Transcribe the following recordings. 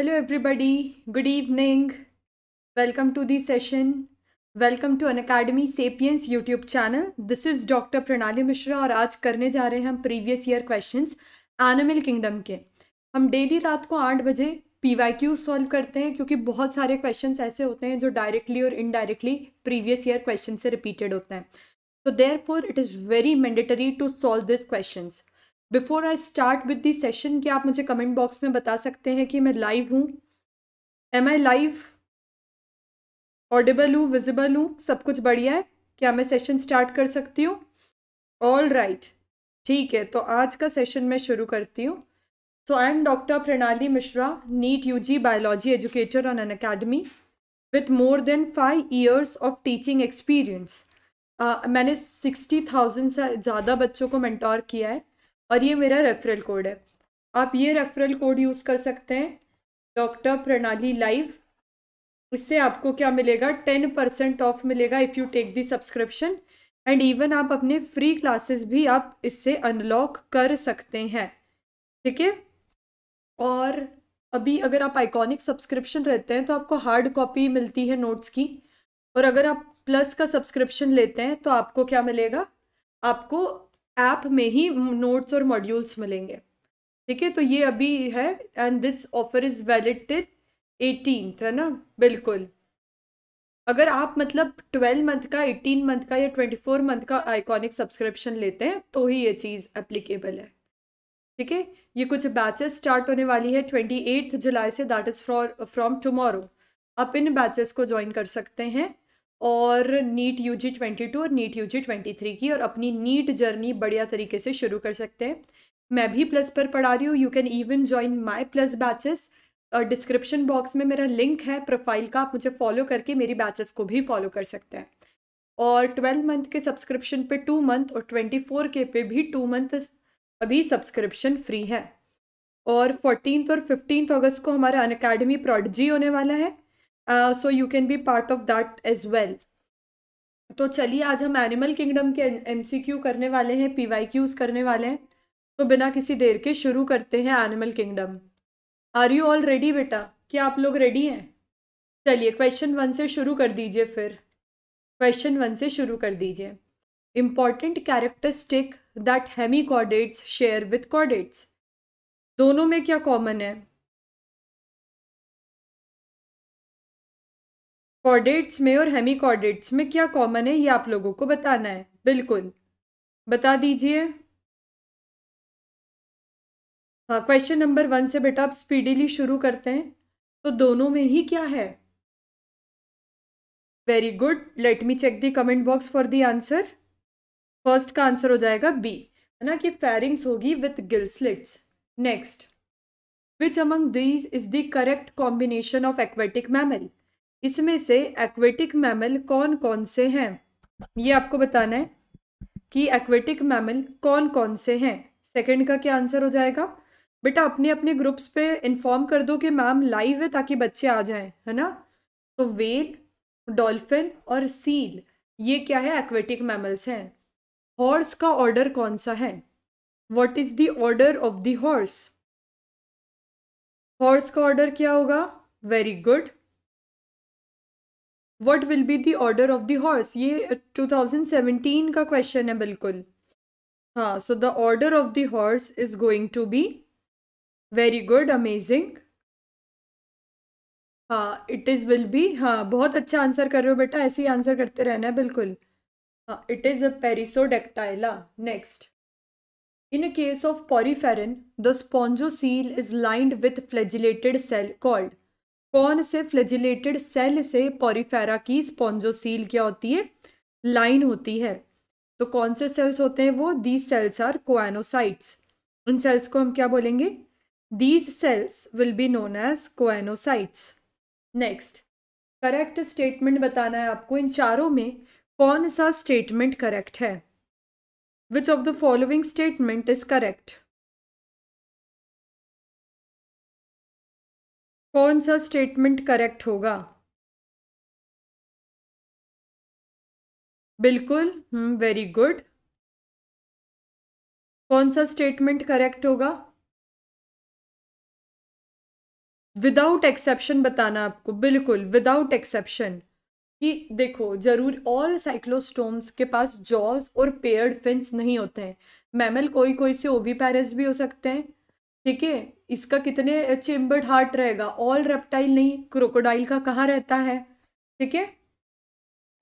hello everybody good evening welcome to the session welcome to Unacademy Sapiens YouTube channel this is doctor Pranali Mishra और आज करने जा रहे हैं हम previous year question animal kingdom के हम डेली रात को आठ बजे पी वाई क्यू सॉल्व करते हैं क्योंकि बहुत सारे क्वेश्चन ऐसे होते हैं जो डायरेक्टली और इनडायरेक्टली प्रीवियस ईयर क्वेश्चन से रिपीटेड होते हैं तो therefore it is very mandatory to solve this question before I start with the session क्या आप मुझे कमेंट बॉक्स में बता सकते हैं कि मैं लाइव हूँ एम आई लाइव ऑडिबल हूँ विजिबल हूँ सब कुछ बढ़िया है क्या मैं सेशन स्टार्ट कर सकती हूँ ऑल राइट ठीक है तो आज का सेशन मैं शुरू करती हूँ सो आई am doctor Pranali Mishra NEET U G biology educator on Unacademy with more than five years of teaching experience मैंने सिक्सटी थाउजेंड से ज़्यादा बच्चों को मैंटोर किया है और ये मेरा रेफरल कोड है आप ये रेफरल कोड यूज़ कर सकते हैं डॉक्टर प्रणाली लाइव इससे आपको क्या मिलेगा टेन परसेंट ऑफ मिलेगा if you take the subscription and even आप अपने फ्री क्लासेस भी आप इससे अनलॉक कर सकते हैं ठीक है और अभी अगर आप आइकॉनिक सब्सक्रिप्शन रहते हैं तो आपको हार्ड कॉपी मिलती है नोट्स की और अगर आप प्लस का सब्सक्रिप्शन लेते हैं तो आपको क्या मिलेगा आपको ऐप में ही नोट्स और मॉड्यूल्स मिलेंगे ठीक है तो ये अभी है and this offer is valid till eighteen है ना बिल्कुल अगर आप मतलब ट्वेल्व मंथ का एटीन मंथ का या ट्वेंटी फोर मंथ का आइकॉनिक सब्सक्रिप्शन लेते हैं तो ही ये चीज़ एप्लीकेबल है ठीक है ये कुछ बैचेस स्टार्ट होने वाली है ट्वेंटी एट्थ जुलाई से that is fro from tomorrow आप इन बैचेस को ज्वाइन कर सकते हैं और NEET U G twenty two और NEET U G twenty three की और अपनी नीट जर्नी बढ़िया तरीके से शुरू कर सकते हैं मैं भी प्लस पर पढ़ा रही हूँ you can even join my plus batches description box में मेरा लिंक है प्रोफाइल का आप मुझे फॉलो करके मेरी बैचेस को भी फॉलो कर सकते हैं और ट्वेल्व मंथ के सब्सक्रिप्शन पे टू मंथ और ट्वेंटी फोर के पे भी टू मंथ अभी सब्सक्रिप्शन फ्री है और फोर्टीन और फिफ्टीन अगस्त को हमारा अन अकेडमी प्रोडजी होने वाला है so you can be part of that as well तो चलिए आज हम एनिमल किंगडम के एम करने वाले हैं पी वाई क्यूज करने वाले हैं तो बिना किसी देर के शुरू करते हैं animal kingdom are you all ready बेटा क्या आप लोग रेडी हैं चलिए क्वेश्चन वन से शुरू कर दीजिए फिर क्वेश्चन वन से शुरू कर दीजिए important characteristic that hemichordates share with chordates दोनों में क्या कॉमन है कॉर्डेट्स में और हेमी कॉर्डेट्स में क्या कॉमन है ये आप लोगों को बताना है बिल्कुल बता दीजिए हाँ क्वेश्चन नंबर वन से बेटा आप स्पीडीली शुरू करते हैं तो दोनों में ही क्या है very good let me check the comment box for the answer first का आंसर हो जाएगा बी है ना कि फेरिंग्स होगी with gill slits next which among these is the correct combination of aquatic mammal इसमें से एक्वेटिक मैमल कौन कौन से हैं ये आपको बताना है कि एक्वेटिक मैमल कौन कौन से हैं सेकंड का क्या आंसर हो जाएगा बेटा अपने अपने ग्रुप्स पे इन्फॉर्म कर दो कि मैम लाइव है ताकि बच्चे आ जाएं है ना तो वेल डॉल्फिन और सील ये क्या है एक्वेटिक मैमल्स हैं हॉर्स का ऑर्डर कौन सा है what is the order of the horse horse का ऑर्डर क्या होगा very good what will be the order of the horse ये टू थाउजेंड सेवेंटीन का क्वेश्चन है बिल्कुल हाँ so the order of the horse is going to be very good amazing हाँ it is will be हाँ बहुत अच्छा answer कर रहे हो बेटा ऐसे ही आंसर करते रहना है बिल्कुल हाँ it is a perissodactyla next in case of poriferan the the seal is lined with flagellated cell called कौन से फ्लेजिलेटेड सेल से पॉरीफेरा की स्पॉन्जोसील क्या होती है लाइन होती है तो कौन से सेल्स होते हैं वो दीज सेल्स आर कोएनोसाइट्स उन सेल्स को हम क्या बोलेंगे these cells will be known as choanocytes next correct statement बताना है आपको इन चारों में कौन सा स्टेटमेंट करेक्ट है which of the following statement is correct कौन सा स्टेटमेंट करेक्ट होगा बिल्कुल वेरी हम्म, गुड कौन सा स्टेटमेंट करेक्ट होगा विदाउट एक्सेप्शन बताना आपको बिल्कुल विदाउट एक्सेप्शन कि देखो जरूर ऑल साइक्लोस्टोम्स के पास जॉज और पेयर्ड फिंस नहीं होते हैं मैमल कोई कोई से पैरस भी हो सकते हैं ठीक है इसका कितने चेम्बर्ड हार्ट रहेगा ऑल रेप्टाइल नहीं क्रोकोडाइल का कहाँ रहता है ठीक है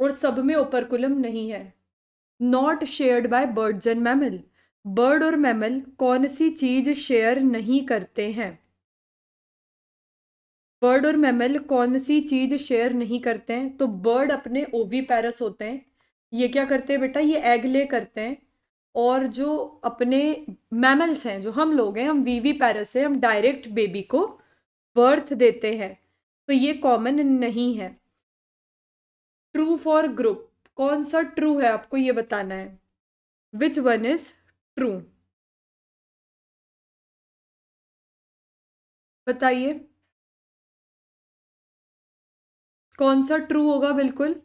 और सब में ओपरकुलम नहीं है not shared by birds and mammal bird और मैमल कौन सी चीज शेयर नहीं करते हैं बर्ड और मैमल कौन सी चीज शेयर नहीं करते हैं तो बर्ड अपने ओवी पैरस होते हैं ये क्या करते हैं बेटा ये एग ले करते हैं और जो अपने मैमल्स हैं जो हम लोग हैं हम वीवी पैरस से हम डायरेक्ट बेबी को बर्थ देते हैं तो ये कॉमन नहीं है ट्रू फॉर ग्रुप कौन सा ट्रू है आपको ये बताना है विच वन इज ट्रू बताइए कौन सा ट्रू होगा बिल्कुल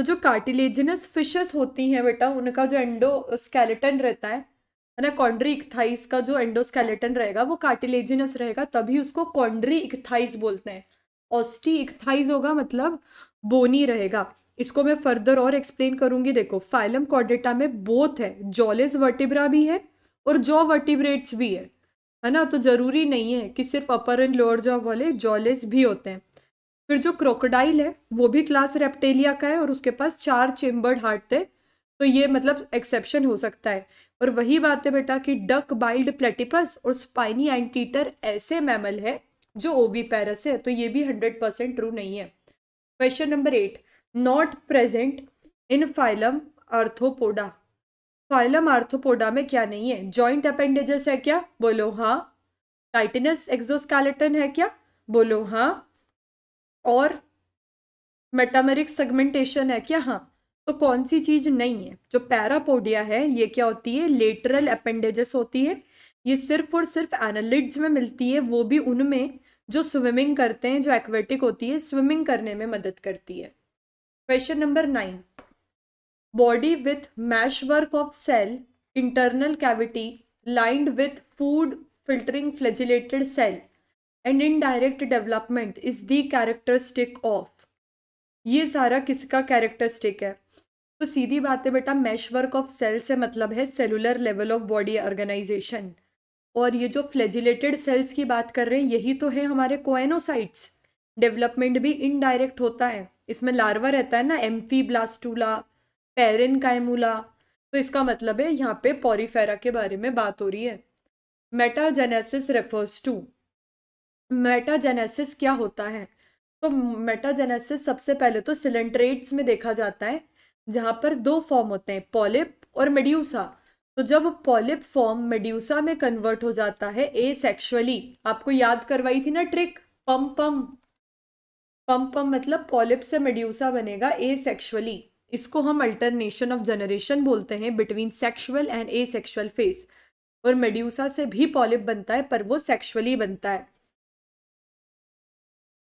तो जो कार्टिलेजिनस फिशेस होती हैं बेटा उनका जो एंडो स्केलेटन रहता है है ना कॉन्ड्री इकथाइस का जो एंडोस्केलेटन रहेगा वो कार्टिलेजिनस रहेगा तभी उसको कॉन्ड्री इकथाइस बोलते हैं ऑस्टी इकथाइस होगा मतलब बोनी रहेगा इसको मैं फर्दर और एक्सप्लेन करूंगी देखो फाइलम कॉर्डेटा में बोथ है जॉलेस वर्टिब्रा भी है और जॉ वर्टिब्रेट्स भी है है ना तो जरूरी नहीं है कि सिर्फ अपर एंड लोअर जॉ वाले जॉलेस भी होते हैं फिर जो क्रोकोडाइल है वो भी क्लास रेप्टेलिया का है और उसके पास चार चेम्बर्ड हार्ट थे तो ये मतलब एक्सेप्शन हो सकता है और वही बात है बेटा कि डक बाइल्ड प्लेटिपस और स्पाइनी एंटीटर ऐसे मैमल है जो ओवी पैरस है तो ये भी हंड्रेड परसेंट ट्रू नहीं है question number eight not present in phylum arthropoda phylum arthropoda में क्या नहीं है जॉइंट अपेंडेजेस है क्या बोलो हाँ टाइटनस एक्सोस्केलेटन है क्या बोलो हाँ और मेटामेरिक सेगमेंटेशन है क्या हाँ तो कौन सी चीज नहीं है जो पैरापोडिया है ये क्या होती है लेटरल अपेंडेजेस होती है ये सिर्फ और सिर्फ एनालिड्स में मिलती है वो भी उनमें जो स्विमिंग करते हैं जो एक्वेटिक होती है स्विमिंग करने में मदद करती है question number nine body with mesh work of cell internal cavity lined with food filtering flagellated cell and indirect development is the characteristic of ये सारा किसका कैरेक्टरिस्टिक है तो सीधी बात है बेटा मैशवर्क ऑफ सेल से मतलब है cellular level of body organisation और ये जो फ्लेजिलेटेड सेल्स की बात कर रहे हैं यही तो है हमारे कोएनोसाइट्स डेवलपमेंट भी इनडायरेक्ट होता है इसमें लार्वा रहता है ना एम्फी ब्लास्टूला पेरिन कायमूला तो इसका मतलब है यहाँ पे पॉरीफेरा के बारे में बात हो रही है मेटाजेनेसिस रेफर्स टू मेटाजेनेसिस क्या होता है तो मेटाजेनेसिस सबसे पहले तो सिलेंट्रेट्स में देखा जाता है जहाँ पर दो फॉर्म होते हैं पॉलिप और मेड्यूसा तो जब पॉलिप फॉर्म मेड्यूसा में कन्वर्ट हो जाता है ए सेक्शुअली आपको याद करवाई थी ना ट्रिक पम पम पम पम मतलब पॉलिप से मेड्यूसा बनेगा ए सेक्शुअली इसको हम अल्टरनेशन ऑफ जनरेशन बोलते हैं between sexual and asexual phase और मेड्यूसा से भी पॉलिप बनता है पर वो सेक्शुअली बनता है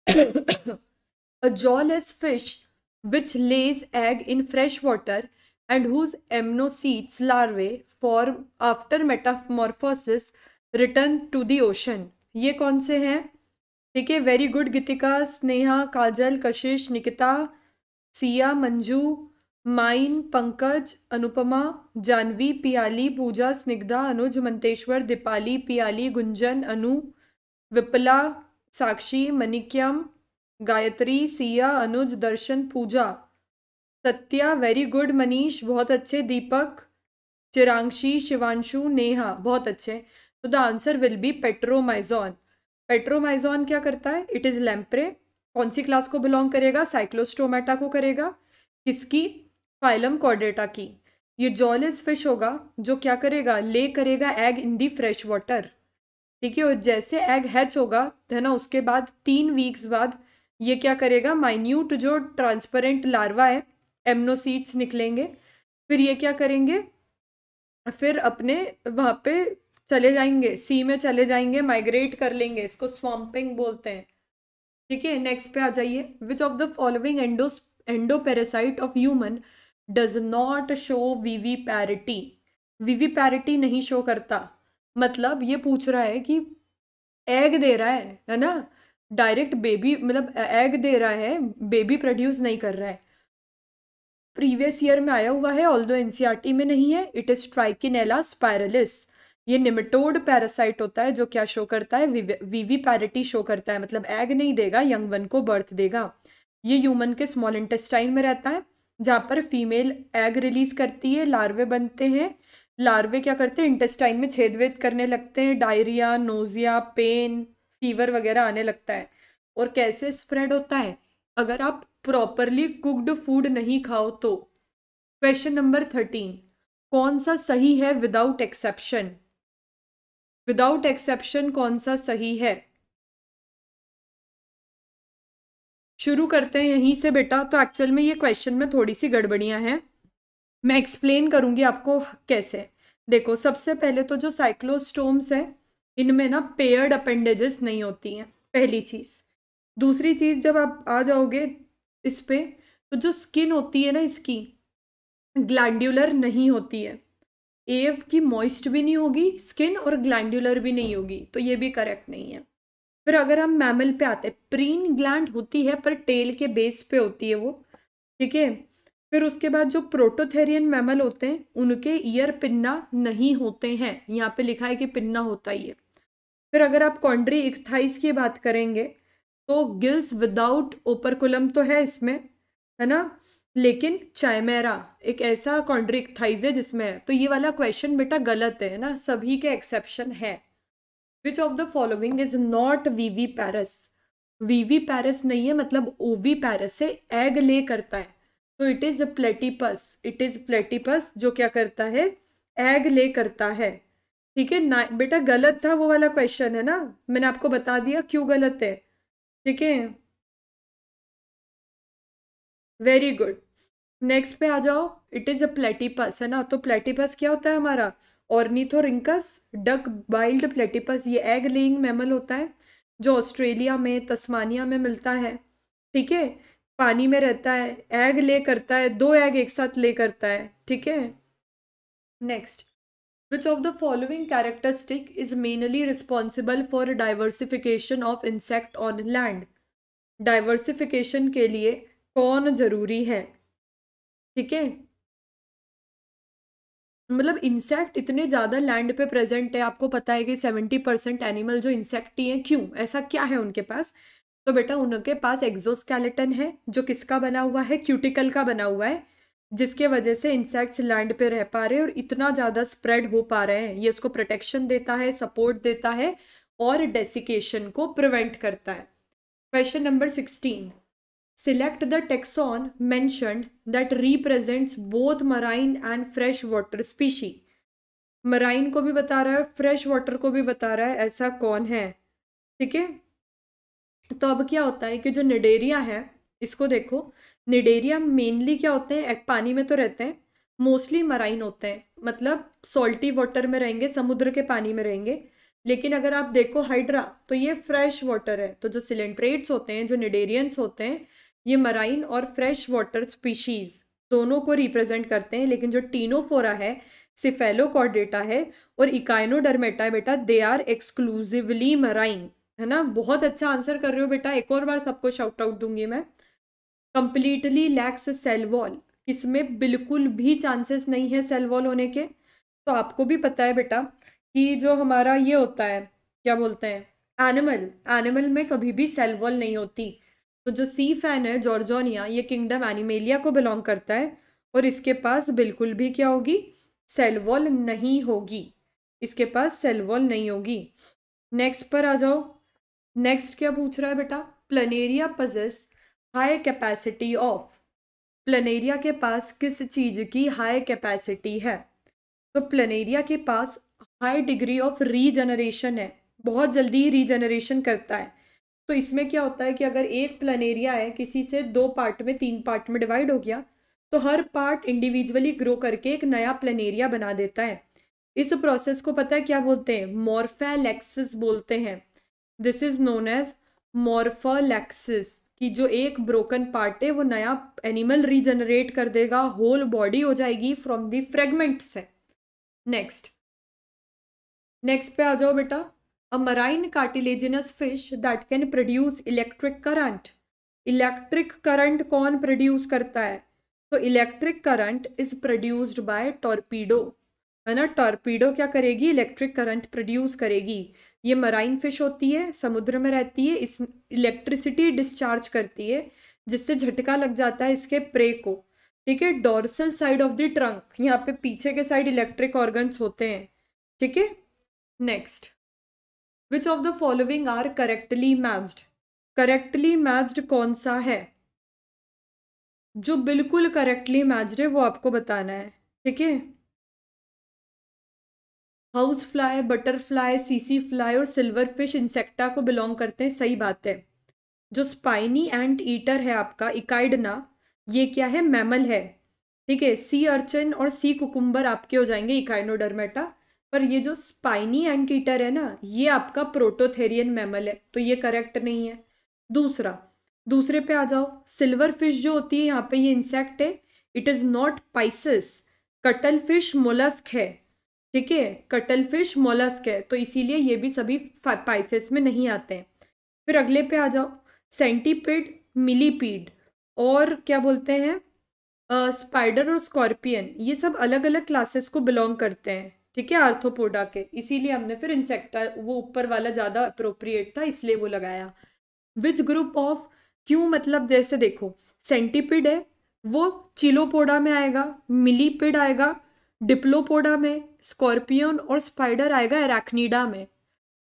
a jawless fish which lays egg in fresh water and whose amnocetes larvae form after metamorphosis return to the ocean ye kaun se hain ठीक है वेरी गुड गीतिका स्नेहा काजल कशिश निकिता सिया मंजू माइन पंकज अनुपमा जानवी पियाली पूजा स्निग्धा अनुज मंतेश्वर दीपाली पियाली गुंजन अनु विपला साक्षी मनिक्यम गायत्री सिया अनुज दर्शन पूजा सत्या वेरी गुड मनीष बहुत अच्छे दीपक चिरांशी शिवांशु नेहा बहुत अच्छे तो the answer will be petromyzon petromyzon क्या करता है इट इज़ लैम्प्रे कौन सी क्लास को बिलोंग करेगा साइक्लोस्टोमेटा को करेगा किसकी फाइलम कॉर्डेटा की ये जॉलेस फिश होगा जो क्या करेगा ले करेगा egg in the fresh water ठीक है और जैसे एग हैच होगा है ना उसके बाद तीन वीक्स बाद ये क्या करेगा माइन्यूट जो ट्रांसपेरेंट लार्वा है एमनोसीड्स निकलेंगे फिर ये क्या करेंगे फिर अपने वहाँ पे चले जाएंगे सी में चले जाएंगे माइग्रेट कर लेंगे इसको स्वम्पिंग बोलते हैं ठीक है नेक्स्ट पे आ जाइए which of the following endo endoparasite of human does not show viviparity viviparity नहीं शो करता मतलब ये पूछ रहा है कि एग दे रहा है है ना डायरेक्ट बेबी मतलब एग दे रहा है बेबी प्रोड्यूस नहीं कर रहा है प्रीवियस ईयर में आया हुआ है ऑल दो e में नहीं है इट इज़ ट्राइकिनेला स्पायरलिस ये निमिटोड पैरासाइट होता है जो क्या शो करता है वीवी पैरिटी शो करता है मतलब एग नहीं देगा यंग वन को बर्थ देगा ये ह्यूमन के स्मॉल इंटेस्टाइन में रहता है जहाँ पर फीमेल एग रिलीज करती है लार्वे बनते हैं लार्वे क्या करते हैं इंटेस्टाइन में छेद वेद करने लगते हैं डायरिया नोजिया पेन फीवर वगैरह आने लगता है और कैसे स्प्रेड होता है अगर आप प्रॉपरली कुक्ड फूड नहीं खाओ तो क्वेश्चन नंबर थर्टीन कौन सा सही है विदाउट एक्सेप्शन विदाउट एक्सेप्शन कौन सा सही है शुरू करते हैं यहीं से बेटा तो एक्चुअल में ये क्वेश्चन में थोड़ी सी गड़बड़ियां हैं मैं एक्सप्लेन करूँगी आपको कैसे देखो सबसे पहले तो जो साइक्लोस्टोम्स हैं इनमें ना पेयर्ड अपेंडेजेस नहीं होती हैं पहली चीज़ दूसरी चीज़ जब आप आ जाओगे इस पर तो जो स्किन होती है ना इसकी ग्लैंडुलर नहीं होती है एव की मॉइस्ट भी नहीं होगी स्किन और ग्लैंडुलर भी नहीं होगी तो ये भी करेक्ट नहीं है फिर अगर हम मैमल पे आते हैं प्रीन ग्लैंड होती है पर टेल के बेस पे होती है वो ठीक है फिर उसके बाद जो प्रोटोथेरियन मैमल होते हैं उनके ईयर पिन्ना नहीं होते हैं यहाँ पे लिखा है कि पिन्ना होता ही है फिर अगर आप कॉन्ड्री इकथाइस की बात करेंगे तो गिल्स विदाउट ओपरकुलम तो है इसमें है ना लेकिन चाइमेरा एक ऐसा कॉन्ड्री इकथाइस है जिसमें है तो ये वाला क्वेश्चन बेटा गलत है ना सभी के एक्सेप्शन है which of the following is not viviparous viviparous नहीं है मतलब ओवी पैरस से एग ले करता है तो it is a platypus it is platypus जो क्या करता है एग ले करता है ठीक है ना बेटा गलत था वो वाला क्वेश्चन है ना मैंने आपको बता दिया क्यों गलत है ठीक है वेरी गुड नेक्स्ट पे आ जाओ इट इज़ अ प्लेटिपस है ना तो प्लेटिपस क्या होता है हमारा ऑर्निथोरिंकस डक बाइल्ड प्लेटिपस ये एग लेइंग मैमल होता है जो ऑस्ट्रेलिया में तस्मानिया में मिलता है ठीक है पानी में रहता है एग ले करता है दो एग एक साथ ले करता है ठीक है next which of the following characteristic is mainly responsible for diversification of insect on land diversification के लिए कौन जरूरी है ठीक है मतलब इंसेक्ट इतने ज़्यादा लैंड पे प्रेजेंट है आपको पता है कि सेवेंटी परसेंट एनिमल जो इंसेक्ट ही हैं क्यों ऐसा क्या है उनके पास तो बेटा उनके पास एक्जोस्केलेटन है जो किसका बना हुआ है क्यूटिकल का बना हुआ है जिसके वजह से इंसेक्ट्स लैंड पे रह पा रहे और इतना ज़्यादा स्प्रेड हो पा रहे हैं ये उसको प्रोटेक्शन देता है सपोर्ट देता है और डेसिकेशन को प्रिवेंट करता है question number sixteen select the taxon mention that represents both marine and fresh water species marine को भी बता रहा है फ्रेश वाटर को भी बता रहा है ऐसा कौन है ठीक है तो अब क्या होता है कि जो निडेरिया है इसको देखो निडेरिया मेनली क्या होते हैं पानी में तो रहते हैं मोस्टली मराइन होते हैं मतलब सॉल्टी वाटर में रहेंगे समुद्र के पानी में रहेंगे लेकिन अगर आप देखो हाइड्रा तो ये फ्रेश वाटर है तो जो सिलेंट्रेट्स होते हैं जो निडेरियंस होते हैं ये मराइन और फ्रेश वाटर स्पीशीज़ दोनों को रिप्रेजेंट करते हैं लेकिन जो टीनोफोरा है सिफेलोकॉर्डेटा है और इकाइनोडर्मेटा बेटा दे आर एक्सक्लूसिवली मराइन है ना बहुत अच्छा आंसर कर रहे हो बेटा एक और बार सबको शाउट आउट दूंगी मैं कंप्लीटली लैक्स सेल वॉल इसमें बिल्कुल भी चांसेस नहीं है सेल वॉल होने के तो आपको भी पता है बेटा कि जो हमारा ये होता है क्या बोलते हैं एनिमल एनिमल में कभी भी सेल वॉल नहीं होती तो जो सी फैन है जॉर्जोनिया ये किंगडम एनिमेलिया को बिलोंग करता है और इसके पास बिल्कुल भी क्या होगी सेल वॉल नहीं होगी इसके पास सेल वॉल नहीं होगी नेक्स्ट पर आ जाओ नेक्स्ट क्या पूछ रहा है बेटा planaria possess high capacity of planaria के पास किस चीज़ की हाई कैपेसिटी है तो प्लनेरिया के पास हाई डिग्री ऑफ रीजनरेशन है बहुत जल्दी रीजनरेशन करता है तो इसमें क्या होता है कि अगर एक प्लनेरिया है किसी से दो पार्ट में तीन पार्ट में डिवाइड हो गया तो हर पार्ट इंडिविजुअली ग्रो करके एक नया प्लनेरिया बना देता है इस प्रोसेस को पता है क्या बोलते हैं मोर्फेलेक्सिस बोलते हैं this is known as morphallaxis कि जो एक ब्रोकन पार्ट है वो नया एनिमल रीजनरेट कर देगा होल बॉडी हो जाएगी फ्रॉम दी फ्रेगमेंट से नेक्स्ट नेक्स्ट पे आ जाओ बेटा a marine cartilaginous fish that can produce electric current electric current कौन प्रोड्यूस करता है तो electric current is produced by torpedo है ना टॉर्पीडो क्या करेगी इलेक्ट्रिक करंट प्रोड्यूस करेगी ये मराइन फिश होती है समुद्र में रहती है इस इलेक्ट्रिसिटी डिस्चार्ज करती है जिससे झटका लग जाता है इसके प्रे को ठीक है dorsal side of the trunk यहाँ पे पीछे के साइड इलेक्ट्रिक ऑर्गन्स होते हैं ठीक है next which of the following are correctly matched correctly matched कौन सा है जो बिल्कुल करेक्टली मैच्ड है वो आपको बताना है ठीक है हाउस फ्लाई बटरफ्लाई सीसी फ्लाई और सिल्वर फिश इंसेक्टा को बिलोंग करते हैं सही बात है जो स्पाइनी एंड ईटर है आपका इकाइडना ये क्या है मैमल है ठीक है सी अर्चन और सी कुकुम्बर आपके हो जाएंगे इकाइनोडर्मेटा पर ये जो स्पाइनी ईटर है ना ये आपका प्रोटोथेरियन मैमल है तो ये करेक्ट नहीं है दूसरा दूसरे पे आ जाओ सिल्वर फिश जो होती है यहाँ पे ये इंसेक्ट है it is not pisces cuttle fish mollusc है ठीक है कटल फिश मोलस्क है तो इसीलिए ये भी सभी पाइसेस में नहीं आते हैं फिर अगले पे आ जाओ सेंटीपीड मिलीपीड और क्या बोलते हैं स्पाइडर और स्कॉर्पियन ये सब अलग अलग क्लासेस को बिलोंग करते हैं ठीक है आर्थोपोडा के इसीलिए हमने फिर इंसेक्टा वो ऊपर वाला ज़्यादा अप्रोप्रिएट था इसलिए वो लगाया विच ग्रुप ऑफ क्यों मतलब जैसे देखो सेंटीपिड है वो चिलोपोडा में आएगा मिलीपिड आएगा डिप्लोपोडा में स्कॉर्पियन और स्पाइडर आएगा एराक्नीडा में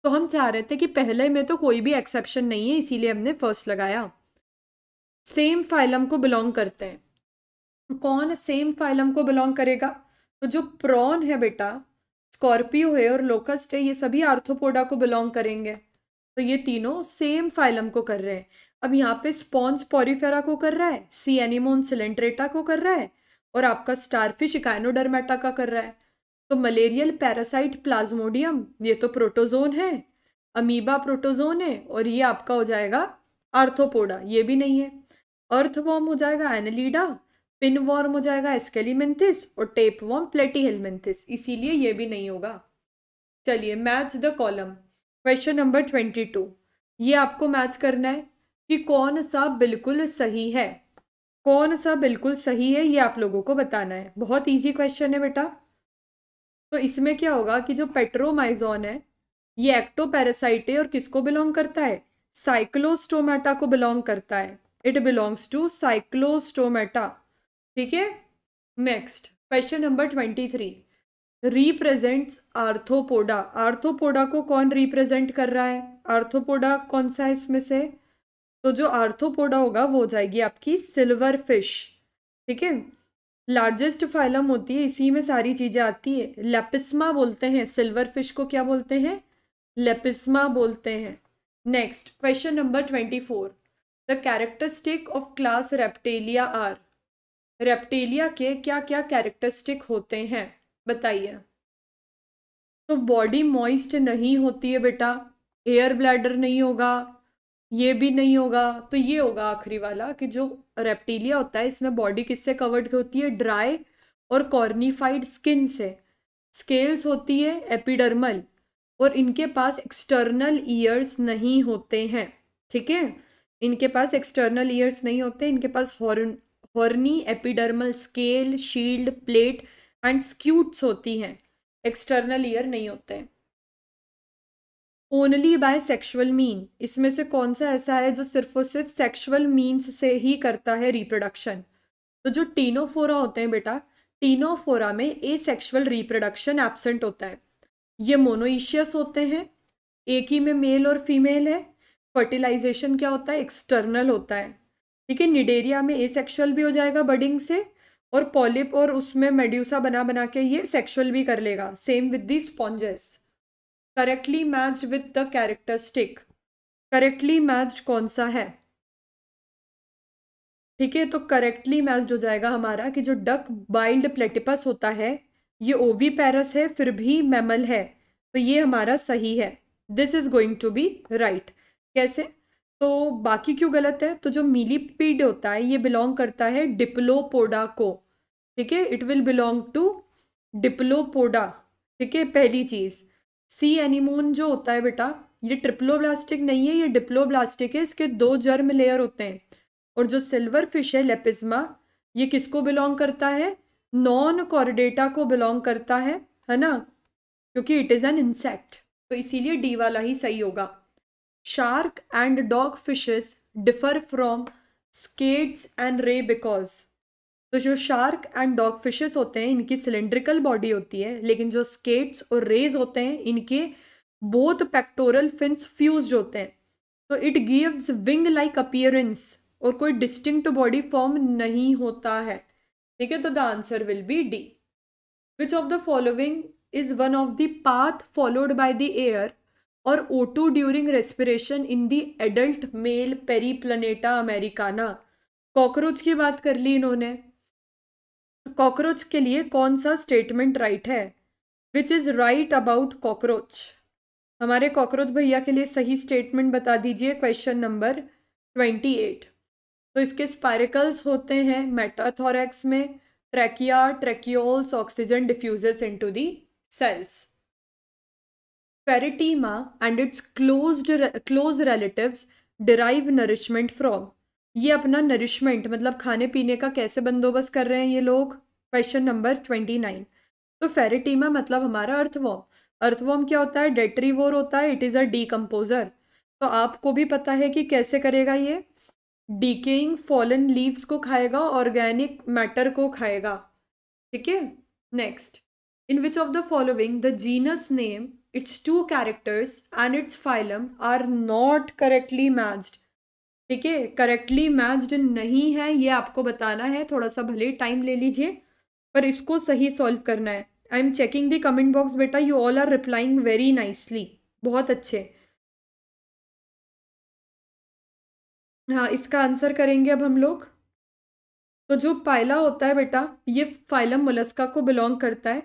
तो हम चाह रहे थे कि पहले में तो कोई भी एक्सेप्शन नहीं है इसीलिए हमने फर्स्ट लगाया सेम फाइलम को बिलोंग करते हैं कौन सेम फाइलम को बिलोंग करेगा तो जो प्रॉन है बेटा स्कॉर्पियो है और लोकस्ट है ये सभी आर्थोपोडा को बिलोंग करेंगे तो ये तीनों सेम फाइलम को कर रहे हैं अब यहाँ पे स्पॉन्स पॉरीफेरा को कर रहा है सी एनिमोन सिलेंट्रेटा को कर रहा है और आपका स्टारफिश इकाइनोडर्मेटा का कर रहा है तो मलेरियल पैरासाइट प्लाज्मोडियम ये तो प्रोटोजोन है अमीबा प्रोटोजोन है और ये आपका हो जाएगा आर्थोपोडा ये भी नहीं है अर्थवॉर्म हो जाएगा एनलीडा पिन वॉर्म हो जाएगा एस्केलीमेंथिस और टेप वॉर्म प्लेटीहेलमेंथिस इसीलिए ये भी नहीं होगा चलिए match the column question number twenty two ये आपको मैच करना है कि कौन सा बिल्कुल सही है कौन सा बिल्कुल सही है ये आप लोगों को बताना है बहुत इजी क्वेश्चन है बेटा तो इसमें क्या होगा कि जो पेट्रोमाइजोन है ये पैरासाइट है और किसको बिलोंग करता है साइक्लोस्टोमेटा को बिलोंग करता है इट बिलोंग्स टू साइक्लोस्टोमेटा ठीक है next question number twenty three represents arthropoda arthropoda को कौन रिप्रेजेंट कर रहा है आर्थोपोडा कौन सा है इसमें से तो जो आर्थोपोडा होगा वो हो जाएगी आपकी सिल्वर फिश ठीक है लार्जेस्ट फाइलम होती है इसी में सारी चीज़ें आती है लेपिस्मा बोलते हैं सिल्वर फिश को क्या बोलते हैं लेपिस्मा बोलते हैं next question number twenty four the characteristic of class reptilia are reptilia के क्या क्या कैरेक्टरिस्टिक होते हैं बताइए तो बॉडी मॉइस्ट नहीं होती है बेटा एयर ब्लैडर नहीं होगा ये भी नहीं होगा तो ये होगा आखिरी वाला कि जो रेप्टीलिया होता है इसमें बॉडी किससे कवर्ड होती है ड्राई और कॉर्निफाइड स्किन से स्केल्स होती है एपिडर्मल और इनके पास एक्सटर्नल ईयर्स नहीं होते हैं ठीक है इनके पास एक्सटर्नल ईयर्स नहीं होते इनके पास horn horny epidermal scale shield plate and scutes होती हैं एक्सटर्नल ईयर नहीं होते हैं ओनली बाय सेक्शुअल मीन इसमें से कौन सा ऐसा है जो सिर्फ और सिर्फ सेक्शुअल मीन्स से ही करता है रिप्रोडक्शन तो जो टीनोफोरा होते हैं बेटा टीनोफोरा में ए सेक्शुअल रिप्रोडक्शन एबसेंट होता है ये मोनोइशियस होते हैं एक ही में मेल और फीमेल है फर्टिलाइजेशन क्या होता है एक्सटर्नल होता है ठीक है निडेरिया में ए सेक्शुअल भी हो जाएगा बडिंग से और पॉलिप और उसमें मेड्यूसा बना बना के ये सेक्शुअल भी कर लेगा same with the sponges correctly matched with the characteristic correctly matched कौन सा है ठीक है तो करेक्टली मैच्ड हो जाएगा हमारा कि जो डक बाइल्ड प्लेटिपस होता है ये ओवी पैरस है फिर भी मैमल है तो ये हमारा सही है this is going to be right कैसे तो बाकी क्यों गलत है तो जो मिलीपीड होता है ये बिलोंग करता है डिप्लोपोडा को ठीक है it will belong to diplopoda ठीक है पहली चीज़ सी एनिमोन जो होता है बेटा ये ट्रिप्लोब्लास्टिक नहीं है ये डिप्लोब्लास्टिक है इसके दो जर्म लेयर होते हैं और जो सिल्वर फिश है लेपिज्मा ये किसको बिलोंग करता है नॉन कॉर्डेटा को बिलोंग करता है है ना क्योंकि इट इज़ एन इंसेक्ट तो इसीलिए डी वाला ही सही होगा shark and dog fishes differ from skates and ray because तो जो शार्क एंड डॉग फिशेस होते हैं इनकी सिलेंड्रिकल बॉडी होती है लेकिन जो स्केट्स और रेज होते हैं इनके बोथ पेक्टोरल फिंस फ्यूज होते हैं तो it gives wing like appearance और कोई डिस्टिंक्ट बॉडी फॉर्म नहीं होता है ठीक है तो the answer will be D which of the following is one of the path followed by the air और O two during respiration in the adult male peri periplaneta americana cockroach की बात कर ली इन्होंने कॉकरोच के लिए कौन सा statement right है which is right about cockroach हमारे कॉकरोच भैया के लिए सही स्टेटमेंट बता दीजिए क्वेश्चन नंबर ट्वेंटी एट तो इसके स्पायरिकल्स होते हैं मेटाथोरैक्स में trachea tracheoles oxygen diffuses into the cells pheretima and its closed close relatives derive nourishment from ये अपना नरिशमेंट मतलब खाने पीने का कैसे बंदोबस्त कर रहे हैं ये लोग क्वेश्चन नंबर ट्वेंटी नाइन तो फेरेटीमा मतलब हमारा अर्थवॉम अर्थवॉर्म क्या होता है डेट्रीवोर होता है इट इज़ अ डीकम्पोजर तो आपको भी पता है कि कैसे करेगा ये डीकेइंग फॉलन लीव्स को खाएगा ऑर्गेनिक मैटर को खाएगा ठीक है next in which of the following the genus name its two characters and its phylum are not correctly matched ठीक है करेक्टली मैच्ड नहीं है ये आपको बताना है थोड़ा सा भले टाइम ले लीजिए पर इसको सही सॉल्व करना है I am checking the comment box बेटा you all are replying very nicely बहुत अच्छे हाँ इसका आंसर करेंगे अब हम लोग तो जो पायला होता है बेटा ये फाइलम मोलस्का को बिलोंग करता है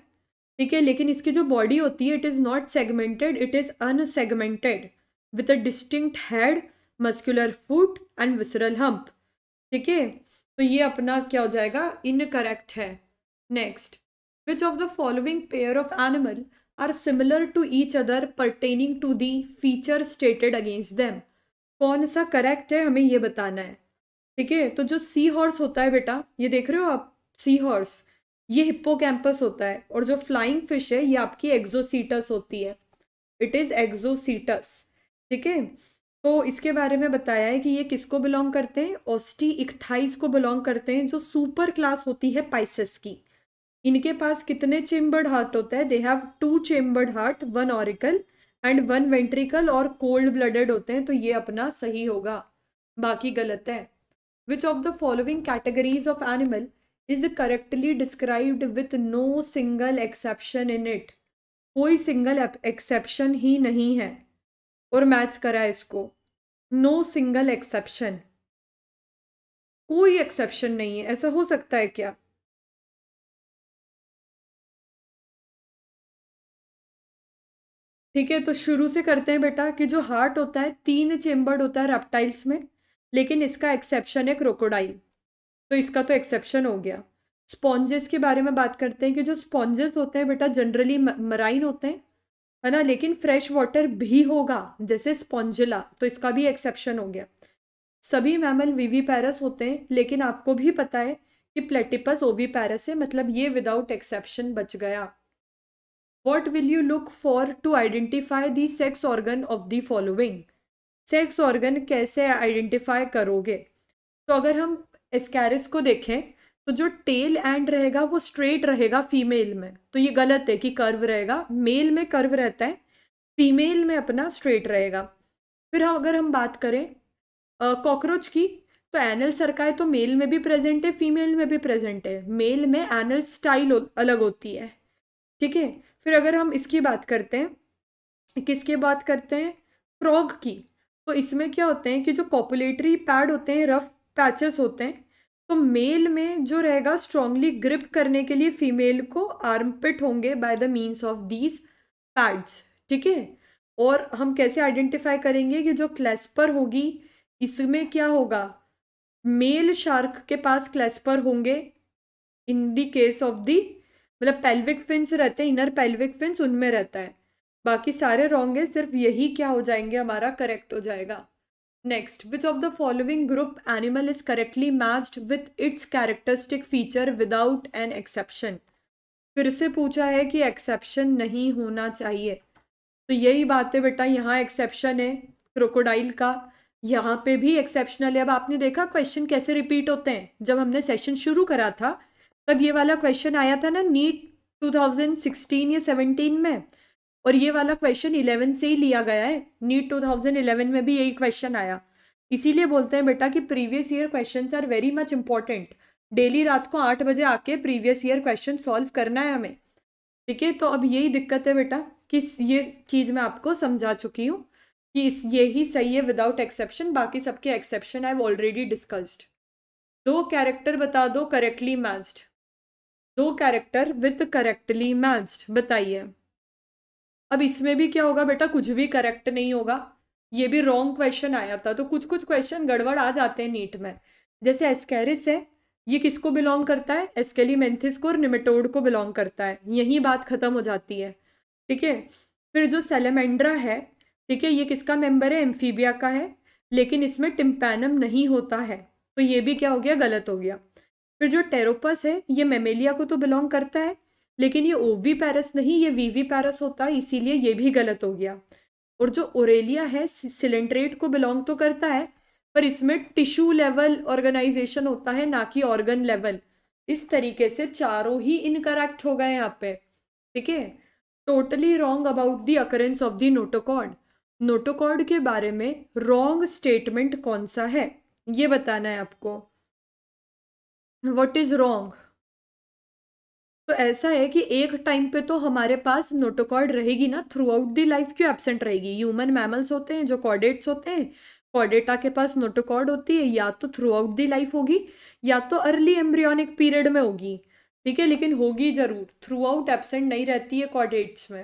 ठीक है लेकिन इसकी जो बॉडी होती है it is not segmented it is unsegmented with a distinct head muscular foot and visceral hump ठीक है तो ये अपना क्या हो जाएगा इनकरेक्ट है next which of the following pair of animal are similar to each other pertaining to the feature stated against them कौन सा करेक्ट है हमें ये बताना है ठीक है तो जो सी हॉर्स होता है बेटा ये देख रहे हो आप सी हॉर्स ये हिप्पो होता है और जो फ्लाइंग फिश है ये आपकी एग्जोसीटस होती है इट इज़ एक्जोसीटस ठीक है तो इसके बारे में बताया है कि ये किसको बिलोंग करते हैं ओस्टी इकथाइस को बिलोंग करते हैं जो सुपर क्लास होती है पाइसेस की इनके पास कितने चेम्बर्ड हार्ट होता है they have two chambered heart one auricle and one ventricle और कोल्ड ब्लडेड होते हैं तो ये अपना सही होगा बाकी गलत है which of the following categories of animal is correctly described with no single exception in it कोई सिंगल एक्सेप्शन ही नहीं है और मैच करा इसको नो सिंगल एक्सेप्शन कोई एक्सेप्शन नहीं है ऐसा हो सकता है क्या ठीक है तो शुरू से करते हैं बेटा कि जो हार्ट होता है तीन चेम्बर्ड होता है रेप्टाइल्स में लेकिन इसका एक्सेप्शन है क्रोकोडाइल तो इसका तो एक्सेप्शन हो गया स्पॉन्जेस के बारे में बात करते हैं कि जो स्पॉन्जेस होते हैं बेटा जनरली मराइन होते हैं है ना लेकिन फ्रेश वाटर भी होगा जैसे स्पॉन्जिला तो इसका भी एक्सेप्शन हो गया सभी मैमल वीवी पैरस होते हैं लेकिन आपको भी पता है कि प्लेटिपस ओवी पैरस है मतलब ये विदाउट एक्सेप्शन बच गया what will you look for to identify the sex organ of the following sex organ कैसे आइडेंटिफाई करोगे तो अगर हम एस्कैरिस को देखें तो जो टेल एंड रहेगा वो स्ट्रेट रहेगा फीमेल में तो ये गलत है कि कर्व रहेगा मेल में कर्व रहता है फीमेल में अपना स्ट्रेट रहेगा फिर हाँ अगर हम बात करें कॉकरोच की तो एनल सरकाए तो मेल में भी प्रेजेंट है फीमेल में भी प्रेजेंट है मेल में एनल स्टाइल अलग होती है ठीक है फिर अगर हम इसकी बात करते हैं किसकी बात करते हैं फ्रॉग की तो इसमें क्या होते हैं कि जो कॉपुलेटरी पैड होते हैं रफ पैचेस होते हैं तो मेल में जो रहेगा स्ट्रांगली ग्रिप करने के लिए फीमेल को आर्म पिट होंगे by the means of these pads ठीक है और हम कैसे आइडेंटिफाई करेंगे कि जो क्लैस्पर होगी इसमें क्या होगा मेल शार्क के पास क्लेस्पर होंगे in the case of the मतलब पेल्विक फिंस रहते हैं इनर पेल्विक फिंस उनमें रहता है बाकी सारे रॉन्ग है सिर्फ यही क्या हो जाएंगे हमारा करेक्ट हो जाएगा next which of the following group animal is correctly matched with its characteristic feature without an exception फिर से पूछा है कि एक्सेप्शन नहीं होना चाहिए तो यही बात है बेटा यहाँ एक्सेप्शन है क्रोकोडाइल का यहाँ पे भी एक्सेप्शनल है अब आपने देखा क्वेश्चन कैसे रिपीट होते हैं जब हमने सेशन शुरू करा था तब ये वाला क्वेश्चन आया था ना नीट 2016 या 17 में और ये वाला क्वेश्चन इलेवन से ही लिया गया है नीट टू थाउजेंड इलेवन में भी यही क्वेश्चन आया इसीलिए बोलते हैं बेटा कि previous year question are very much important daily रात को आठ बजे आके प्रीवियस ईयर क्वेश्चन सॉल्व करना है हमें ठीक है तो अब यही दिक्कत है बेटा कि ये चीज़ मैं आपको समझा चुकी हूँ कि इस ये ही सही है विदाउट एक्सेप्शन बाकी सबके एक्सेप्शन आई ऑलरेडी डिस्कस्ड दो कैरेक्टर बता दो करेक्टली मैच्ड दो कैरेक्टर विथ करेक्टली मैच्ड बताइए अब इसमें भी क्या होगा बेटा कुछ भी करेक्ट नहीं होगा ये भी रॉन्ग क्वेश्चन आया था तो कुछ कुछ क्वेश्चन गड़बड़ आ जाते हैं नीट में जैसे एस्केरिस है ये किसको बिलोंग करता है एस्केली मेंथिस को और निमेटोड को बिलोंग करता है यही बात खत्म हो जाती है ठीक है फिर जो सेलेमेंड्रा है ठीक है ये किसका मेंबर है एम्फीबिया का है लेकिन इसमें टिम्पैनम नहीं होता है तो ये भी क्या हो गया गलत हो गया फिर जो टेरोपस है ये मेमेलिया को तो बिलोंग करता है लेकिन ये ओवी पैरस नहीं ये वीवी पैरस होता इसीलिए ये भी गलत हो गया और जो ओरेलिया है सिलेंड्रेट को बिलोंग तो करता है पर इसमें टिश्यू लेवल ऑर्गेनाइजेशन होता है ना कि ऑर्गन लेवल इस तरीके से चारों ही इनकरेक्ट हो गए यहाँ पे ठीक है totally wrong about the occurrence of the notochord notochord के बारे में रॉन्ग स्टेटमेंट कौन सा है ये बताना है आपको वट इज रॉन्ग तो ऐसा है कि एक टाइम पे तो हमारे पास नोटोकॉर्ड रहेगी ना थ्रू आउट दी लाइफ क्यों एबसेंट रहेगी ह्यूमन मैमल्स होते हैं जो कॉर्डेट्स होते हैं कॉर्डेटा के पास नोटोकॉर्ड होती है या तो थ्रू आउट दी लाइफ होगी या तो अर्ली एम्ब्रियोनिक पीरियड में होगी ठीक है लेकिन होगी जरूर थ्रू आउट एबसेंट नहीं रहती है कॉर्डेट्स में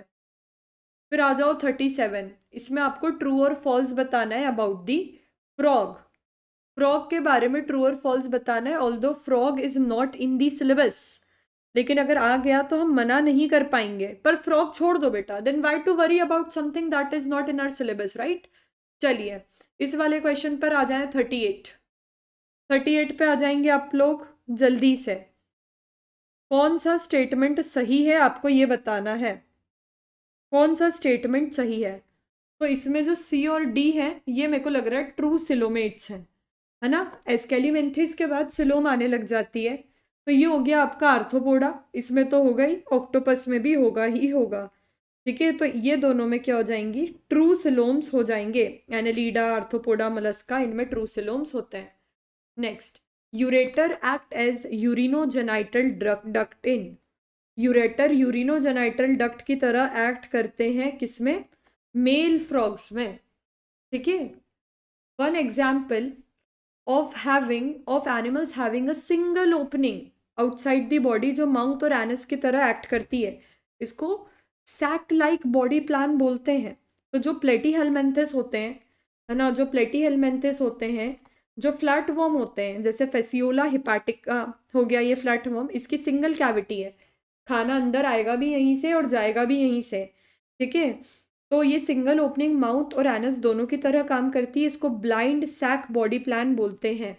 फिर आ जाओ थर्टी सेवन इसमें आपको ट्रू और फॉल्स बताना है अबाउट दी फ्रॉग फ्रॉग के बारे में ट्रू और फॉल्स बताना है although frog is not in the syllabus लेकिन अगर आ गया तो हम मना नहीं कर पाएंगे पर फ्रॉक छोड़ दो बेटा then why to worry about something that is not in our syllabus right चलिए इस वाले क्वेश्चन पर आ जाए थर्टी एट थर्टी एट पे आ जाएंगे आप लोग जल्दी से कौन सा स्टेटमेंट सही है आपको ये बताना है कौन सा स्टेटमेंट सही है तो इसमें जो सी और डी है ये मेरे को लग रहा है ट्रू सिलोमेट्स हैं है ना एस्केलीमेंथिस के बाद सिलोम आने लग जाती है तो ये हो गया आपका आर्थोपोडा इसमें तो होगा ही ऑक्टोपस में भी होगा ही होगा ठीक है तो ये दोनों में क्या हो जाएंगी ट्रू सिलोम्स हो जाएंगे एनेलिडा आर्थोपोडा मलस्का इनमें ट्रू सिलोम्स होते हैं next ureter act as urinogenital duct in ureter urinogenital duct की तरह एक्ट करते हैं किसमें मेल फ्रॉग्स में ठीक है one example of having of animals having a single opening outside the body जो माउथ और एनस की तरह एक्ट करती है इसको सैक लाइक बॉडी प्लान बोलते हैं तो जो प्लेटी हेलमेंथस होते हैं है ना जो प्लेटी हेलमेंथस होते हैं जो फ्लैट वर्म होते हैं जैसे फेसियोला हिपाटिका हो गया ये फ्लैट वॉर्म इसकी सिंगल कैविटी है खाना अंदर आएगा भी यहीं से और जाएगा भी यहीं से ठीक है तो ये सिंगल ओपनिंग माउथ और एनस दोनों की तरह काम करती है इसको ब्लाइंड सैक बॉडी प्लान बोलते हैं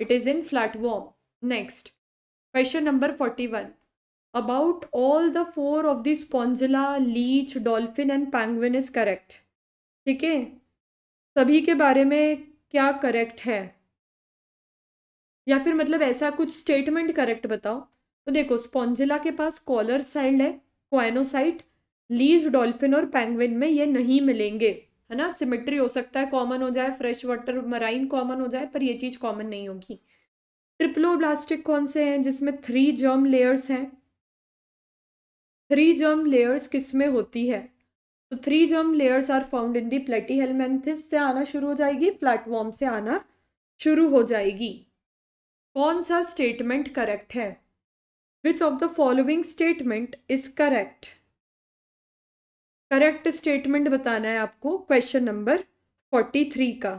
it is in flatworm next question number forty one about all the four of the spongilla leech dolphin and penguin is correct ठीक है सभी के बारे में क्या करेक्ट है या फिर मतलब ऐसा कुछ स्टेटमेंट करेक्ट बताओ तो देखो स्पॉन्जिला के पास कॉलर साइड है क्वाइनोसाइट लीज डॉल्फिन और पैंगविन में ये नहीं मिलेंगे है ना सिमेट्री हो सकता है कॉमन हो जाए फ्रेश वाटर मराइन कॉमन हो जाए पर यह चीज़ कॉमन नहीं होगी ब्लास्टिक कौन से हैं जिसमें थ्री जर्म लेयर्स हैं थ्री जर्म लेयर्स किस में होती है तो three germ layers are found in the platyhelminthes से आना शुरू हो जाएगी प्लेटफॉर्म से आना शुरू हो जाएगी कौन सा स्टेटमेंट करेक्ट है which of the following statement is correct correct statement बताना है आपको क्वेश्चन नंबर फोर्टी थ्री का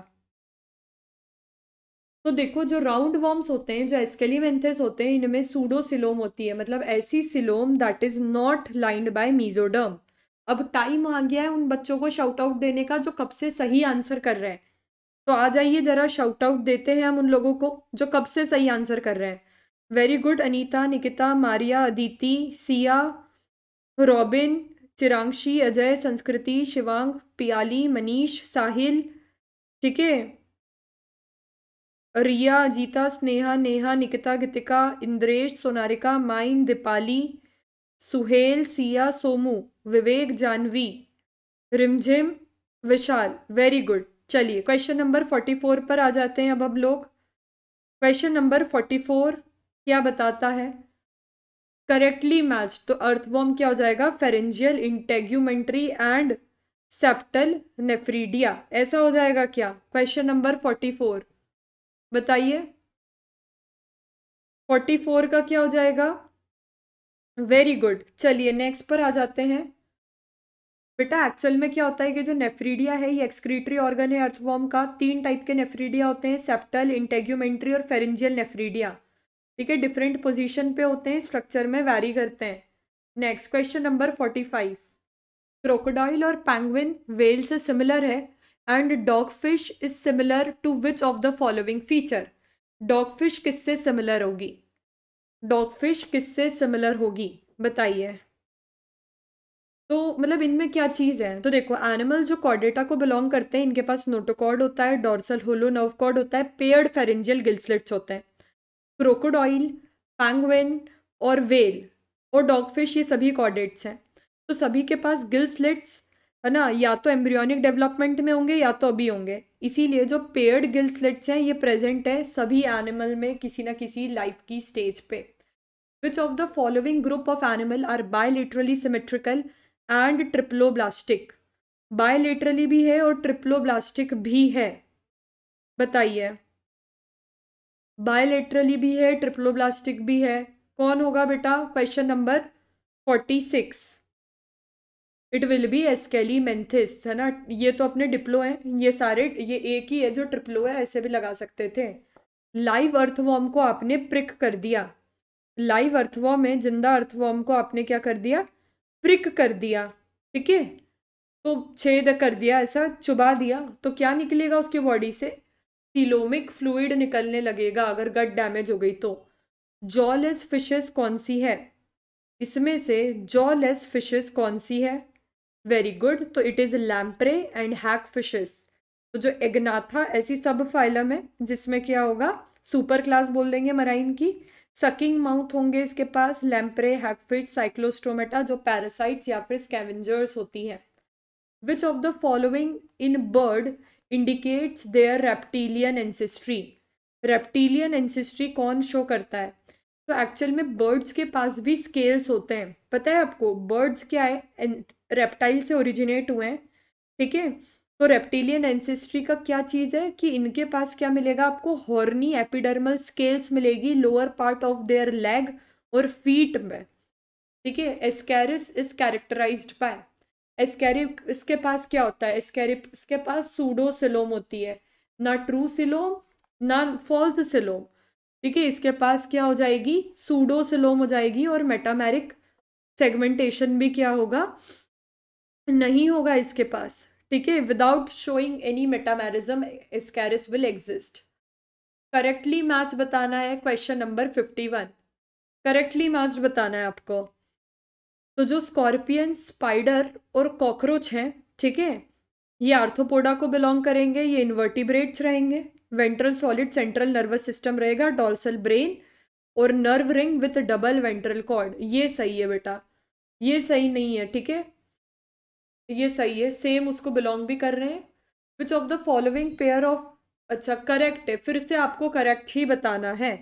तो देखो जो राउंड वर्म्स होते हैं जो एस्केलीमेंथेस होते हैं इनमें सूडो सिलोम होती है मतलब ऐसी coelom that is not lined by mesoderm अब टाइम आ गया है उन बच्चों को शाउट आउट देने का जो कब से सही आंसर कर रहे हैं तो आ जाइए जरा शाउट आउट देते हैं हम उन लोगों को जो कब से सही आंसर कर रहे हैं very good Anita Nikita Maria Aditi Siya Robin Chiranshi Ajay Sanskriti Shivang Piyali Manish Sahil ठीक है रिया जीता स्नेहा नेहा निकिता गीतिका इंद्रेश सोनारिका माइन दीपाली सुहेल सिया सोमू विवेक जानवी रिमझिम विशाल वेरी गुड चलिए क्वेश्चन नंबर फोर्टी फोर पर आ जाते हैं अब हम लोग क्वेश्चन नंबर फोर्टी फोर क्या बताता है करेक्टली मैच तो अर्थवॉर्म क्या हो जाएगा pharyngeal integumentary and septal nephridia ऐसा हो जाएगा क्या क्वेश्चन नंबर फोर्टी फोर बताइए फोर्टी फोर का क्या हो जाएगा वेरी गुड चलिए नेक्स्ट पर आ जाते हैं बेटा एक्चुअल में क्या होता है कि जो नेफ्रीडिया है ये एक्सक्रीटरी ऑर्गन है अर्थवॉर्म का तीन टाइप के नेफ्रीडिया होते हैं सेप्टल इंटेग्यूमेंट्री और फेरेंजियल नेफ्रीडिया ठीक है डिफरेंट पोजीशन पे होते हैं स्ट्रक्चर में वैरी करते हैं next question number forty five crocodile और पैंगविन वेल से सिमिलर है and dogfish is similar to which of the following feature dogfish किससे सिमिलर होगी डॉग फिश किससे सिमिलर होगी बताइए तो मतलब इनमें क्या चीज़ है तो देखो एनिमल जो कॉर्डेटा को बिलोंग करते हैं इनके पास नोटोकॉर्ड होता है डॉर्सल होलो नर्व कॉर्ड होता है पेयर्ड फेरेंजियल गिल्सलेट्स होते हैं क्रोकोडाइल पैंगवेन और वेल और डॉगफिश ये सभी कॉर्डेट्स हैं तो सभी के पास गिल स्लिट्स है ना या तो एम्ब्रियोनिक डेवलपमेंट में होंगे या तो अभी होंगे इसीलिए जो पेयर्ड गिल स्लिट्स हैं ये प्रेजेंट है सभी एनिमल में किसी ना किसी लाइफ की स्टेज पे which of the following group of animal are bilaterally symmetrical and blastic bilaterally भी है और ब्लास्टिक भी है बताइए बायोलेट्रली भी है ट्रिप्लोब्लास्टिक भी है कौन होगा बेटा question number forty six it will be aschelminthes है ना ये तो अपने डिप्लो हैं ये सारे ये एक ही है जो ट्रिप्लो है ऐसे भी लगा सकते थे लाइव अर्थवॉर्म को आपने प्रिक कर दिया लाइव अर्थवॉर्म है जिंदा अर्थवॉर्म को आपने क्या कर दिया प्रिक कर दिया ठीक है तो छेद कर दिया ऐसा चुबा दिया तो क्या निकलेगा उसके बॉडी से थीलोमिक फ्लूइड निकलने लगेगा अगर गट डैमेज हो गई तो जॉलेस फिशेस कौन सी है इसमें से जॉलेस फिशेस कौन सी है वेरी गुड तो it is lamprey and hag fishes तो जो एग्नाथा ऐसी सब फाइलम है जिसमें क्या होगा सुपर क्लास बोल देंगे मराइन की सकिंग माउथ होंगे इसके पास लैम्प्रे हैकफिश साइक्लोस्ट्रोमेटा जो पैरासाइट्स या फिर स्कैवेंजर्स होती है which of the following in bird indicates their reptilian ancestry reptilian ancestry कौन शो करता है तो एक्चुअल में बर्ड्स के पास भी स्केल्स होते हैं पता है आपको बर्ड्स क्या है रेप्टाइल से ओरिजिनेट हुए हैं ठीक है तो रेप्टिलियन एंसेस्ट्री का क्या चीज़ है कि इनके पास क्या मिलेगा आपको हॉर्नी एपिडर्मल स्केल्स मिलेगी lower part of their leg और फीट में ठीक है ascaris is characterised by ascaris इसके पास क्या होता है एस्केरिप इसके पास सूडो सिलोम होती है ना ट्रू सिलोम ना फॉल्स सिलोम ठीक है इसके पास क्या हो जाएगी सूडो सिलोम हो जाएगी और मेटामेरिक सेगमेंटेशन भी क्या होगा नहीं होगा इसके पास ठीक है without showing any metamerism ascaris will exist correctly match बताना है question number fifty one correctly match बताना है आपको तो जो स्कॉर्पियन स्पाइडर और कॉकरोच हैं ठीक है ये आर्थोपोडा को बिलोंग करेंगे ये इन्वर्टिब्रेट्स रहेंगे ventral solid central nervous system रहेगा डॉल्सल ब्रेन और nerve ring with double ventral cord ये सही है बेटा ये सही नहीं है ठीक है ये सही है सेम उसको बिलोंग भी कर रहे हैं which of the following pair of अच्छा करेक्ट है फिर इससे आपको करेक्ट ही बताना है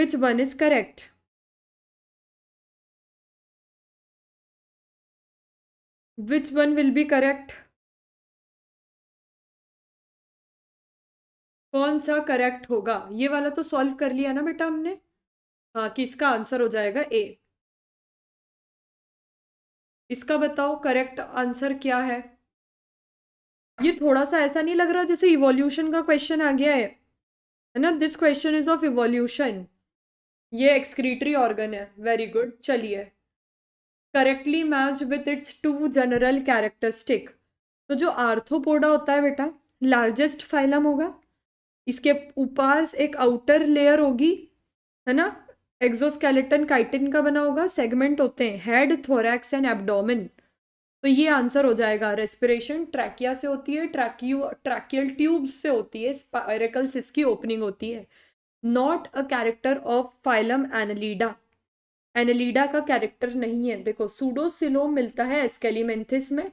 which one is correct which one will be correct कौन सा करेक्ट होगा ये वाला तो सॉल्व कर लिया ना बेटा हमने हाँ कि इसका आंसर हो जाएगा ए इसका बताओ करेक्ट आंसर क्या है ये थोड़ा सा ऐसा नहीं लग रहा जैसे इवोल्यूशन का क्वेश्चन आ गया है है ना this question is of evolution ये एक्सक्रीटरी ऑर्गन है वेरी गुड चलिए correctly match with its two general characteristic तो जो आर्थोपोडा होता है बेटा लार्जेस्ट फाइलम होगा इसके ऊपर एक आउटर लेयर होगी है ना एक्सोस्केलेटन काइटिन का बना होगा सेगमेंट होते हैं हेड थोरैक्स एंड एब्डोमिन तो ये आंसर हो जाएगा रेस्पिरेशन ट्रैकिया से होती है ट्रैक्यू ट्रैकियल ट्यूब्स से होती है स्पायरकल इसकी ओपनिंग होती है not a character of phylum annelida annelida का कैरेक्टर नहीं है देखो सूडो सिलोम मिलता है एस्केलीमेंथिस में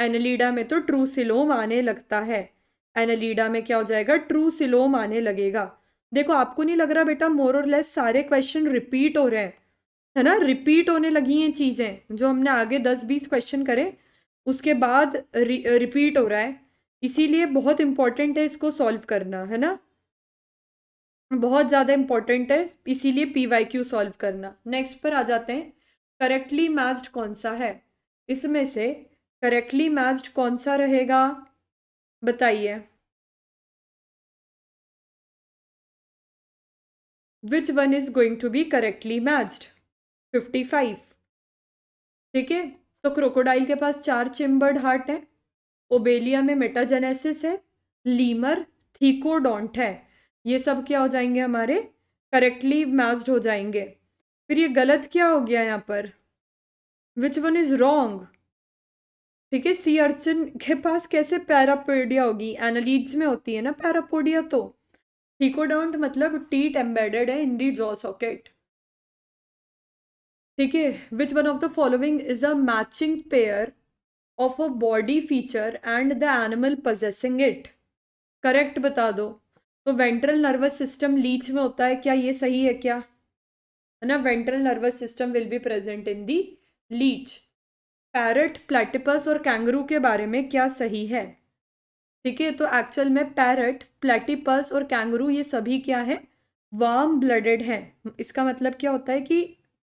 एनलीडा में तो ट्रू सिलोम आने लगता है एनलीडा में क्या हो जाएगा ट्रू सिलोम आने लगेगा देखो आपको नहीं लग रहा बेटा मोर और लेस सारे क्वेश्चन रिपीट हो रहे हैं है ना रिपीट होने लगी हैं चीज़ें जो हमने आगे दस बीस क्वेश्चन करे उसके बाद रि, रिपीट हो रहा है इसीलिए बहुत इंपॉर्टेंट है इसको सॉल्व करना है ना बहुत ज़्यादा इंपॉर्टेंट है इसीलिए पी वाई क्यू सॉल्व करना नेक्स्ट पर आ जाते हैं करेक्टली मैच्ड कौन सा है इसमें से करेक्टली मैच्ड कौन सा रहेगा बताइए which one is going to be correctly matched fifty five ठीक है तो क्रोकोडाइल के पास चार चिम्बर्ड हार्ट हैं ओबेलिया में मेटाजेनेसिस है लीमर थीकोडोंट है ये सब क्या हो जाएंगे हमारे करेक्टली मैच्ड हो जाएंगे फिर ये गलत क्या हो गया यहाँ पर विच वन इज़ रॉन्ग ठीक है सी अर्चन के पास कैसे पैरापोडिया होगी एनालीज में होती है ना पैरापोडिया तो टीकोडोंट मतलब टीट एम्बेडेड है इन दी जॉ सॉकेट ठीक है which one of the following is a matching pair of a body feature and the animal possessing it correct बता दो तो वेंट्रल नर्वस सिस्टम लीच में होता है क्या ये सही है क्या है ना ventral nervous system will be present in the leech parrot platypus और कैंगरू के बारे में क्या सही है ठीक है तो एक्चुअल में पैरट प्लेटिपस और कैंगरू ये सभी क्या है वार्म ब्लडेड है इसका मतलब क्या होता है कि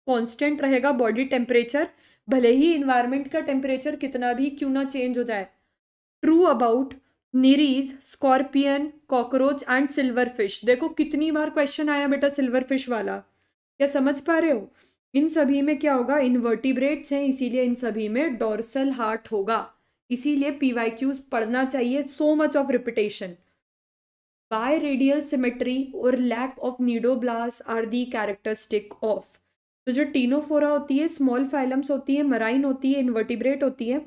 कांस्टेंट रहेगा बॉडी टेम्परेचर भले ही इन्वायरमेंट का टेम्परेचर कितना भी क्यों ना चेंज हो जाए true about nereis scorpion cockroach and silverfish देखो कितनी बार क्वेश्चन आया बेटा सिल्वर फिश वाला क्या समझ पा रहे हो इन सभी में क्या होगा इनवर्टिब्रेट्स हैं इसीलिए इन सभी में डोरसल हार्ट होगा इसीलिए पीवाई पढ़ना चाहिए so much of repetition by radial symmetry और lack of cnidoblasts are the characteristic of तो जो टीनोफोरा होती है स्मॉल फाइलम्स होती है मराइन होती है इन्वर्टिब्रेट होती है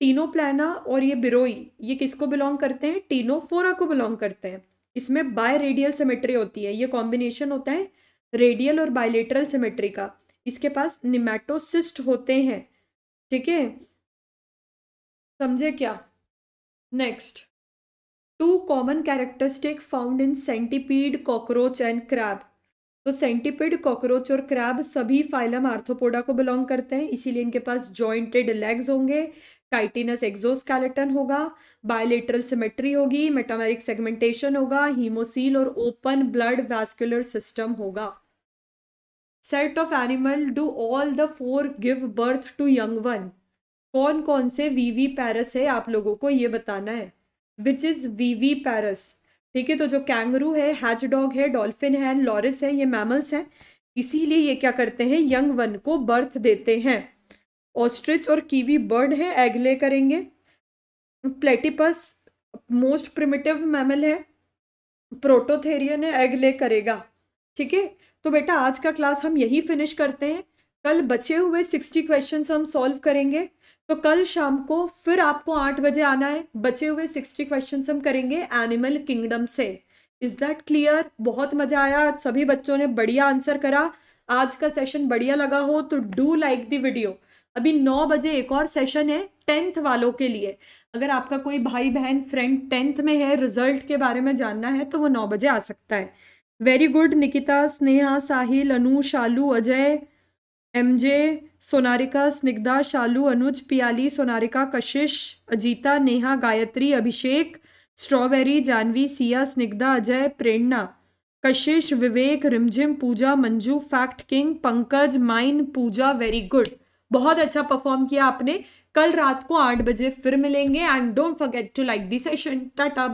टीनो प्लाना और ये बिरोई ये किसको बिलोंग करते हैं टीनोफोरा को बिलोंग करते हैं इसमें बाय रेडियल सिमेट्री होती है ये कॉम्बिनेशन होता है रेडियल और बायलेटरल सिमेट्री का इसके पास निमेटोसिस्ट होते हैं ठीक है समझे क्या next two common characteristic found in centipede cockroach and crab तो सेंटीपीड कॉकरोच और क्रैब सभी फाइलम आर्थोपोडा को बिलोंग करते हैं इसीलिए इनके पास जॉइंटेड लेग्स होंगे काइटिनस एक्सोस्केलेटन होगा बायोलेटरल सिमेट्री होगी मेटामेरिक सेगमेंटेशन होगा हीमोसील और ओपन ब्लड वैस्कुलर सिस्टम होगा set of animal do all the four give birth to young one कौन कौन से वीवी पैरस है आप लोगों को ये बताना है विच इज़ वीवी पैरस ठीक है तो जो कैंगरू है हैच डॉग है डॉल्फिन है लॉरिस है ये मैमल्स हैं इसीलिए ये क्या करते हैं यंग वन को बर्थ देते हैं ऑस्ट्रिच और कीवी बर्ड है एग ले करेंगे प्लेटिपस मोस्ट प्रिमिटिव मैमल है प्रोटोथेरियन है एग ले करेगा ठीक है तो बेटा आज का क्लास हम यही फिनिश करते हैं कल बचे हुए सिक्सटी क्वेश्चन हम सॉल्व करेंगे तो कल शाम को फिर आपको आठ बजे आना है बचे हुए सिक्सटी क्वेश्चन हम करेंगे एनिमल किंगडम से इज दैट क्लियर बहुत मजा आया सभी बच्चों ने बढ़िया आंसर करा आज का सेशन बढ़िया लगा हो तो डू लाइक द वीडियो अभी नौ बजे एक और सेशन है टेंथ वालों के लिए अगर आपका कोई भाई बहन फ्रेंड टेंथ में है रिजल्ट के बारे में जानना है तो वो नौ बजे आ सकता है very good Nikita Sneha Sahil Anu Shalu Ajay MJ Sonarika Snigdha Shalu Anuj Piyali Sonarika Kashish Ajita Neha Gayatri Abhishek strawberry Janvi Siya Snigdha Ajay Prerna Kashish Vivek Rimjhim Pooja Manju fact king Pankaj माइन पूजा वेरी गुड बहुत अच्छा परफॉर्म किया आपने कल रात को आठ बजे फिर मिलेंगे and don't forget to like the session Tata